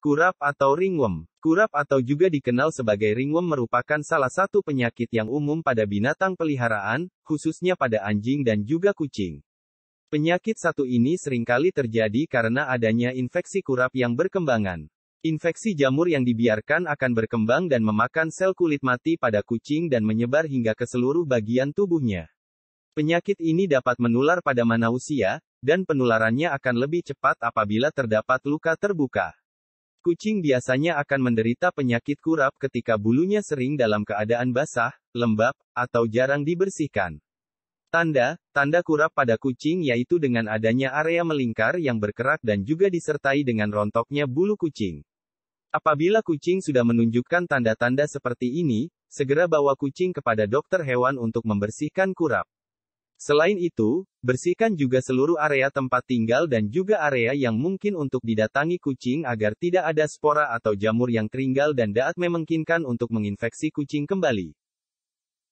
Kurap atau ringworm. Kurap atau juga dikenal sebagai ringworm merupakan salah satu penyakit yang umum pada binatang peliharaan, khususnya pada anjing dan juga kucing. Penyakit satu ini seringkali terjadi karena adanya infeksi kurap yang berkembangan. Infeksi jamur yang dibiarkan akan berkembang dan memakan sel kulit mati pada kucing dan menyebar hingga ke seluruh bagian tubuhnya. Penyakit ini dapat menular pada manusia, dan penularannya akan lebih cepat apabila terdapat luka terbuka. Kucing biasanya akan menderita penyakit kurap ketika bulunya sering dalam keadaan basah, lembab, atau jarang dibersihkan. Tanda, tanda kurap pada kucing yaitu dengan adanya area melingkar yang berkerak dan juga disertai dengan rontoknya bulu kucing. Apabila kucing sudah menunjukkan tanda-tanda seperti ini, segera bawa kucing kepada dokter hewan untuk membersihkan kurap. Selain itu, bersihkan juga seluruh area tempat tinggal dan juga area yang mungkin untuk didatangi kucing agar tidak ada spora atau jamur yang tertinggal dan dapat memungkinkan untuk menginfeksi kucing kembali.